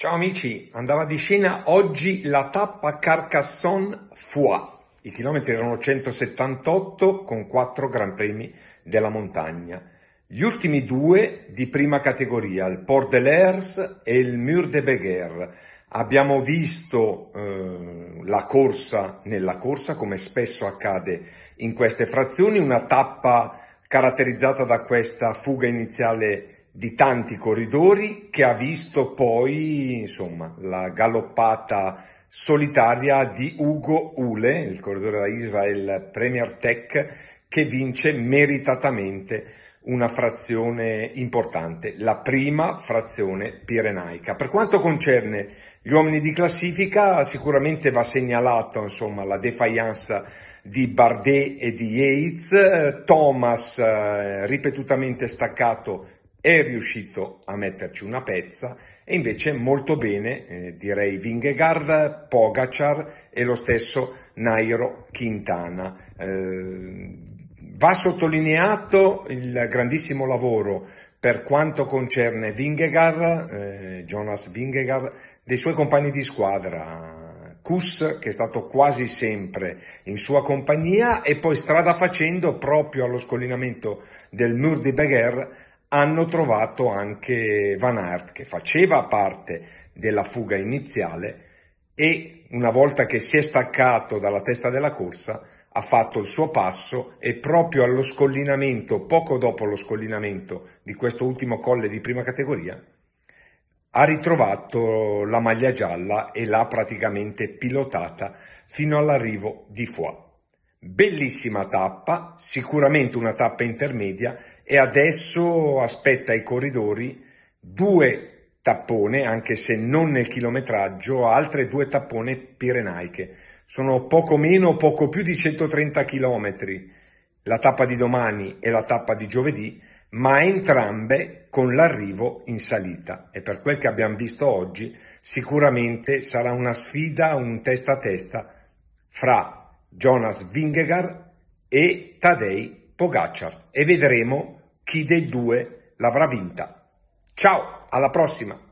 Ciao amici, andava di scena oggi la tappa Carcassonne-Foix. I chilometri erano 178 con 4 Gran Premi della montagna. Gli ultimi due di prima categoria, il Port de l'Ers e il Mur de Beguer. Abbiamo visto eh, la corsa nella corsa, come spesso accade in queste frazioni, una tappa caratterizzata da questa fuga iniziale di tanti corridori che ha visto poi insomma, la galoppata solitaria di Ugo Ule, il corridore della Israel Premier Tech, che vince meritatamente una frazione importante, la prima frazione pirenaica. Per quanto concerne gli uomini di classifica, sicuramente va segnalato insomma, la defiance di Bardet e di Yates, Thomas eh, ripetutamente staccato è riuscito a metterci una pezza e invece molto bene, eh, direi Vingegaard, Pogacar e lo stesso Nairo Quintana. Eh, va sottolineato il grandissimo lavoro per quanto concerne Vingegaard, eh, Jonas Vingegaard, dei suoi compagni di squadra, Kuss, che è stato quasi sempre in sua compagnia e poi strada facendo proprio allo scollinamento del Mur di Beguer hanno trovato anche Van Aert che faceva parte della fuga iniziale e una volta che si è staccato dalla testa della corsa ha fatto il suo passo e proprio allo scollinamento, poco dopo lo scollinamento di questo ultimo colle di prima categoria, ha ritrovato la maglia gialla e l'ha praticamente pilotata fino all'arrivo di Foix. Bellissima tappa, sicuramente una tappa intermedia e adesso aspetta ai corridori due tappone, anche se non nel chilometraggio, altre due tappone pirenaiche. Sono poco meno, poco più di 130 km la tappa di domani e la tappa di giovedì, ma entrambe con l'arrivo in salita e per quel che abbiamo visto oggi sicuramente sarà una sfida, un testa a testa fra Jonas Vingegaard e Tadej Pogacar e vedremo chi dei due l'avrà vinta. Ciao, alla prossima!